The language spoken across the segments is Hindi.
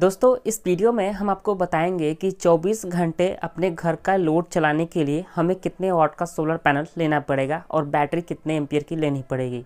दोस्तों इस वीडियो में हम आपको बताएंगे कि 24 घंटे अपने घर का लोड चलाने के लिए हमें कितने वाट का सोलर पैनल लेना पड़ेगा और बैटरी कितने एम्पियर की लेनी पड़ेगी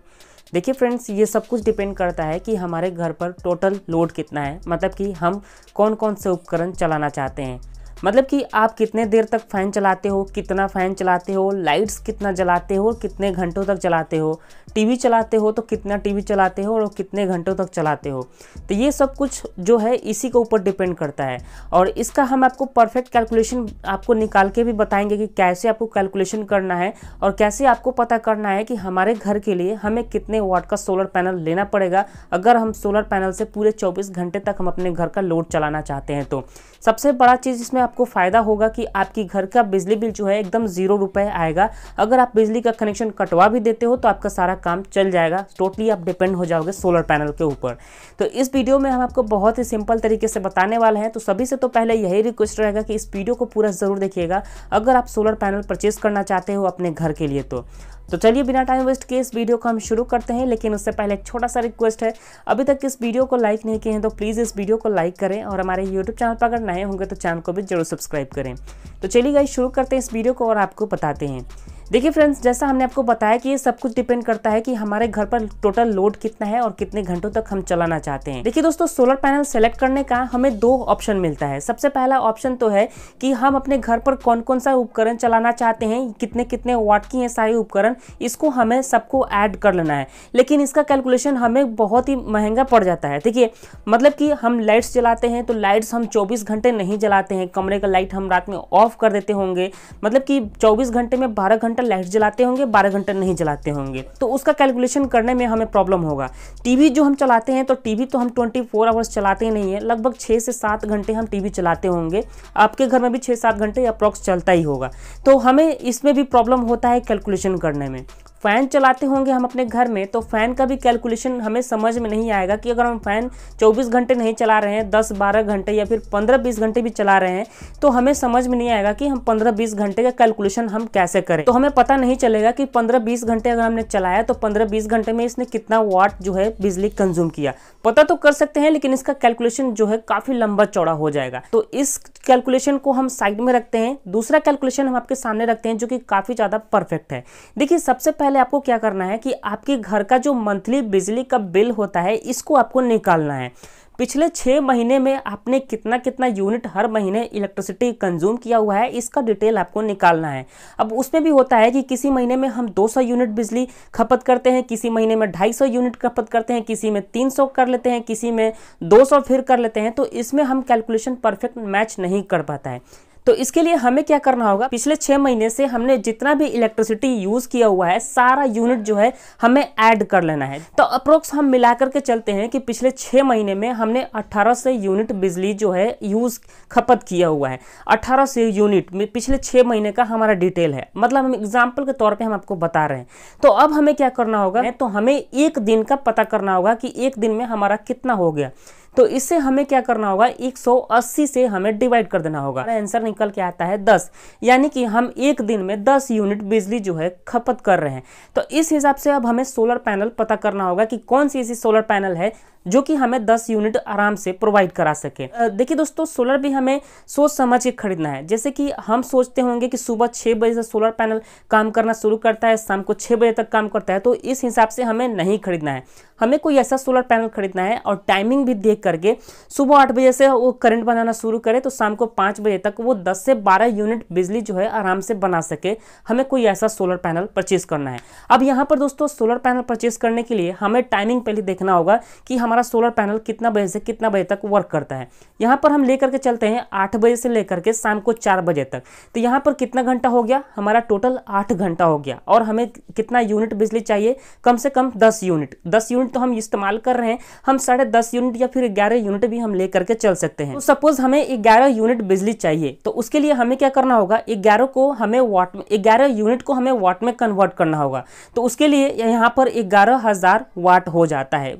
देखिए फ्रेंड्स ये सब कुछ डिपेंड करता है कि हमारे घर पर टोटल लोड कितना है मतलब कि हम कौन कौन से उपकरण चलाना चाहते हैं मतलब कि आप कितने देर तक फ़ैन चलाते हो कितना फ़ैन चलाते हो लाइट्स कितना जलाते हो कितने घंटों तक चलाते हो टीवी चलाते हो तो कितना टीवी चलाते हो और कितने घंटों तक चलाते हो तो ये सब कुछ जो है इसी के ऊपर डिपेंड करता है और इसका हम आपको परफेक्ट कैलकुलेशन आपको निकाल के भी बताएंगे कि कैसे आपको कैलकुलेशन करना है और कैसे आपको पता करना है कि हमारे घर के लिए हमें कितने वाट का सोलर पैनल लेना पड़ेगा अगर हम सोलर पैनल से पूरे चौबीस घंटे तक हम अपने घर का लोड चलाना चाहते हैं तो सबसे बड़ा चीज़ इसमें आप आपको फ़ायदा होगा कि आपकी घर का बिजली बिल जो है एकदम ज़ीरो रुपए आएगा अगर आप बिजली का कनेक्शन कटवा भी देते हो तो आपका सारा काम चल जाएगा टोटली आप डिपेंड हो जाओगे सोलर पैनल के ऊपर तो इस वीडियो में हम आपको बहुत ही सिंपल तरीके से बताने वाले हैं तो सभी से तो पहले यही रिक्वेस्ट रहेगा कि इस वीडियो को पूरा ज़रूर देखिएगा अगर आप सोलर पैनल परचेज़ करना चाहते हो अपने घर के लिए तो तो चलिए बिना टाइम वेस्ट के इस वीडियो को हम शुरू करते हैं लेकिन उससे पहले एक छोटा सा रिक्वेस्ट है अभी तक इस वीडियो को लाइक नहीं किए हैं तो प्लीज़ इस वीडियो को लाइक करें और हमारे यूट्यूब चैनल पर अगर नए होंगे तो चैनल को भी जरूर सब्सक्राइब करें तो चलिए गाइज शुरू करते हैं इस वीडियो को और आपको बताते हैं देखिए फ्रेंड्स जैसा हमने आपको बताया कि ये सब कुछ डिपेंड करता है कि हमारे घर पर टोटल लोड कितना है और कितने घंटों तक हम चलाना चाहते हैं देखिए दोस्तों सोलर पैनल सेलेक्ट करने का हमें दो ऑप्शन मिलता है सबसे पहला ऑप्शन तो है कि हम अपने घर पर कौन कौन सा उपकरण चलाना चाहते हैं कितने कितने वाट की हैं सारे उपकरण इसको हमें सबको ऐड कर लेना है लेकिन इसका कैलकुलेशन हमें बहुत ही महंगा पड़ जाता है देखिए मतलब कि हम लाइट्स जलाते हैं तो लाइट्स हम चौबीस घंटे नहीं जलाते हैं कमरे का लाइट हम रात में ऑफ कर देते होंगे मतलब कि चौबीस घंटे में बारह घंटे घंटा लाइट जलाते होंगे बारह घंटा नहीं जलाते होंगे तो उसका कैलकुलेशन करने में हमें प्रॉब्लम होगा टीवी जो हम चलाते हैं तो टीवी तो हम ट्वेंटी फोर आवर्स चलाते ही नहीं है लगभग छः से सात घंटे हम टीवी चलाते होंगे आपके घर में भी छः सात घंटे अप्रॉक्स चलता ही होगा तो हमें इसमें भी प्रॉब्लम होता है कैलकुलेशन करने में फ़ैन चलाते होंगे हम अपने घर में तो फ़ैन का भी कैलकुलेशन हमें समझ में नहीं आएगा कि अगर हम फ़ैन 24 घंटे नहीं चला रहे हैं 10-12 घंटे या फिर 15-20 घंटे भी चला रहे हैं तो हमें समझ में नहीं आएगा कि हम 15-20 घंटे का कैलकुलेशन हम कैसे करें तो हमें पता नहीं चलेगा कि 15-20 घंटे अगर हमने चलाया तो 15-20 घंटे में इसने कितना वाट जो है बिजली कंज्यूम किया पता तो कर सकते हैं लेकिन इसका कैलकुलेशन जो है काफ़ी लंबा चौड़ा हो जाएगा तो इस कैलकुलेशन को हम साइड में रखते हैं दूसरा कैलकुलेशन हम आपके सामने रखते हैं जो कि काफ़ी ज़्यादा परफेक्ट है देखिए सबसे पहले पहले आपको क्या करना है कि आपके घर का जो मंथली बिजली का बिल होता है इसको आपको निकालना है पिछले छः महीने में आपने कितना कितना यूनिट हर महीने इलेक्ट्रिसिटी कंज्यूम किया हुआ है इसका डिटेल आपको निकालना है अब उसमें भी होता है कि किसी महीने में हम 200 यूनिट बिजली खपत करते हैं किसी महीने में 250 यूनिट खपत करते हैं किसी में 300 कर लेते हैं किसी में 200 फिर कर लेते हैं तो इसमें हम कैलकुलेशन परफेक्ट मैच नहीं कर पाता है तो इसके लिए हमें क्या करना होगा पिछले छह महीने से हमने जितना भी इलेक्ट्रिसिटी यूज किया हुआ है सारा यूनिट जो है हमें ऐड कर लेना है तो अप्रोक्स हम मिला करके चलते हैं कि पिछले छह महीने में हमने अठारह सौ यूनिट बिजली जो है यूज खपत किया हुआ है अठारह सौ यूनिट पिछले छह महीने का हमारा डिटेल है मतलब हम एग्जाम्पल के तौर पर हम आपको बता रहे हैं तो अब हमें क्या करना होगा तो हमें एक दिन का पता करना होगा कि एक दिन में हमारा कितना हो गया तो इससे हमें क्या करना होगा 180 से हमें डिवाइड कर देना होगा आंसर निकल के आता है 10 यानी कि हम एक दिन में 10 यूनिट बिजली जो है खपत कर रहे हैं तो इस हिसाब से अब हमें सोलर पैनल पता करना होगा कि कौन सी ऐसी सोलर पैनल है जो कि हमें दस यूनिट आराम से प्रोवाइड करा सके देखिए दोस्तों सोलर भी हमें सोच समझ के खरीदना है जैसे कि हम सोचते होंगे कि सुबह छः बजे से सोलर पैनल काम करना शुरू करता है शाम को छः बजे तक काम करता है तो इस हिसाब से हमें नहीं खरीदना है हमें कोई ऐसा सोलर पैनल खरीदना है और टाइमिंग भी देख करके सुबह आठ बजे से वो करंट बनाना शुरू करे तो शाम को पाँच बजे तक वो दस से बारह यूनिट बिजली जो है आराम से बना सके हमें कोई ऐसा सोलर पैनल परचेज करना है अब यहाँ पर दोस्तों सोलर पैनल परचेज करने के लिए हमें टाइमिंग पहले देखना होगा कि हमारे हमारा सोलर पैनल कितना बजे से कितना बजे तक वर्क करता है यहाँ पर हम लेकर के चलते हैं आठ बजे से लेकर के शाम को चार बजे तक तो यहाँ पर कितना घंटा हो गया हमारा टोटल आठ घंटा हो गया और हमें कितना यूनिट बिजली चाहिए कम से कम दस यूनिट दस यूनिट तो हम इस्तेमाल कर रहे हैं हम साढ़े दस यूनिट या फिर ग्यारह यूनिट भी हम ले करके चल सकते हैं तो सपोज हमें ग्यारह यूनिट बिजली चाहिए तो उसके लिए हमें क्या करना होगा ग्यारह को हमें वाट में ग्यारह यूनिट को हमें वाट में कन्वर्ट करना होगा तो उसके लिए यहाँ पर ग्यारह हज़ार वाट हो जाता है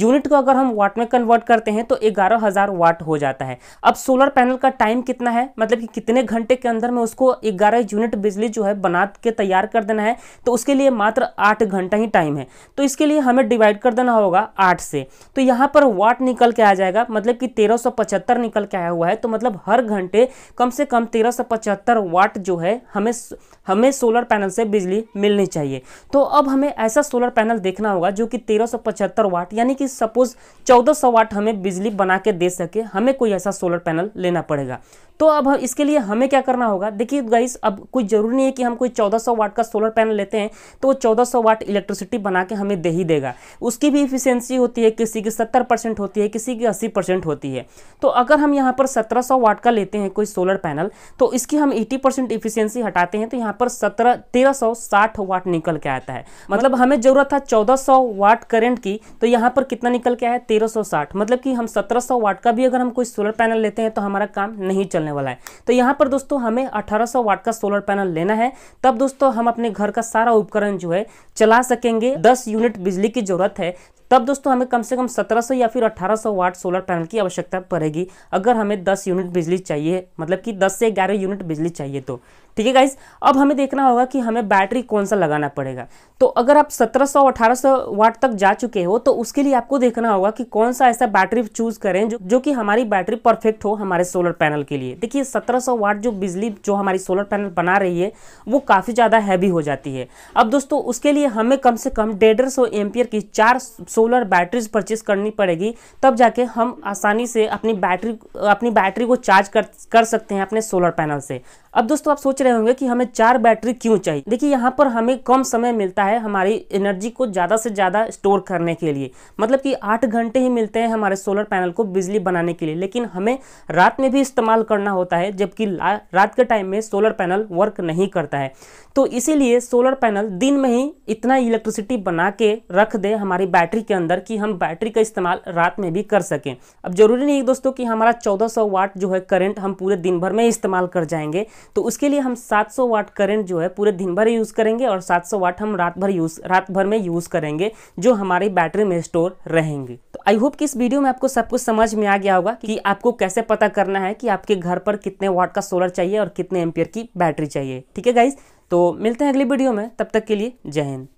यूनिट को अगर हम वाट में कन्वर्ट करते हैं तो ग्यारह हज़ार वाट हो जाता है अब सोलर पैनल का टाइम कितना है मतलब कि कितने घंटे के अंदर में उसको ग्यारह यूनिट बिजली जो है बना के तैयार कर देना है तो उसके लिए मात्र आठ घंटा ही टाइम है तो इसके लिए हमें डिवाइड कर देना होगा आठ से तो यहाँ पर वाट निकल के आ जाएगा मतलब कि तेरह निकल के आया हुआ है तो मतलब हर घंटे कम से कम तेरह वाट जो है हमें हमें सोलर पैनल से बिजली मिलनी चाहिए तो अब हमें ऐसा सोलर पैनल देखना होगा जो कि तेरह वाट यानी कि ही सपोज 1400 वाट हमें बिजली बना के दे सके हमें कोई ऐसा सोलर पैनल लेना पड़ेगा तो अब इसके लिए हमें क्या करना होगा देखिए गाइस अब कोई ज़रूरी नहीं है कि हम कोई 1400 वाट का सोलर पैनल लेते हैं तो वो 1400 वाट इलेक्ट्रिसिटी बना के हमें दे ही देगा उसकी भी इफिशियंसी होती है किसी की सत्तर होती है किसी की अस्सी होती है तो अगर हम यहाँ पर सत्रह वाट का लेते हैं कोई सोलर पैनल तो इसकी हम एटी परसेंट इफिशियंसी हटाते हैं तो यहाँ पर सत्रह तेरह वाट निकल के आता है मतलब हमें ज़रूरत था चौदह वाट करेंट की तो यहाँ पर कितना निकल के आया है 1360 मतलब कि हम 1700 वाट का भी अगर हम कोई सोलर पैनल लेते हैं तो हमारा काम नहीं चलने वाला है तो यहाँ पर दोस्तों हमें 1800 वाट का सोलर पैनल लेना है तब दोस्तों हम अपने घर का सारा उपकरण जो है चला सकेंगे दस यूनिट बिजली की जरूरत है तब दोस्तों हमें कम से कम 1700 या फिर 1800 वाट सोलर पैनल की आवश्यकता पड़ेगी अगर हमें 10 यूनिट बिजली चाहिए मतलब कि 10 से 11 यूनिट बिजली चाहिए तो ठीक है गाइज अब हमें देखना होगा कि हमें बैटरी कौन सा लगाना पड़ेगा तो अगर आप 1700 1800 वाट तक जा चुके हो तो उसके लिए आपको देखना होगा कि कौन सा ऐसा बैटरी चूज करें जो जो कि हमारी बैटरी परफेक्ट हो हमारे सोलर पैनल के लिए देखिए 1700 वाट जो बिजली जो हमारी सोलर पैनल बना रही है वो काफ़ी ज़्यादा हैवी हो जाती है अब दोस्तों उसके लिए हमें कम से कम डेढ़ सौ की चार सोलर बैटरीज परचेज करनी पड़ेगी तब जाके हम आसानी से अपनी बैटरी अपनी बैटरी को चार्ज कर कर सकते हैं अपने सोलर पैनल से अब दोस्तों आप सोच रहे होंगे कि हमें चार बैटरी क्यों चाहिए देखिए यहाँ पर हमें कम समय मिलता है हमारी एनर्जी को ज़्यादा से ज़्यादा स्टोर करने के लिए मतलब कि आठ घंटे ही मिलते हैं हमारे सोलर पैनल को बिजली बनाने के लिए लेकिन हमें रात में भी इस्तेमाल करना होता है जबकि रात के टाइम में सोलर पैनल वर्क नहीं करता है तो इसीलिए सोलर पैनल दिन में ही इतना इलेक्ट्रिसिटी बना के रख दे हमारी बैटरी के अंदर कि हम बैटरी का इस्तेमाल रात में भी कर सकें अब जरूरी नहीं है दोस्तों कि हमारा 1400 वाट जो है करंट हम पूरे दिन भर में इस्तेमाल कर जाएंगे तो उसके लिए हम 700 वाट करंट जो है पूरे दिन भर यूज़ करेंगे और 700 वाट हम रात भर यूज़ रात भर में यूज़ करेंगे जो हमारी बैटरी में स्टोर रहेंगे तो आई होप कि इस वीडियो में आपको सब कुछ समझ में आ गया होगा कि आपको कैसे पता करना है कि आपके घर पर कितने वाट का सोलर चाहिए और कितने एम्पियर की बैटरी चाहिए ठीक है गाइज तो मिलते हैं अगली वीडियो में तब तक के लिए जय हिंद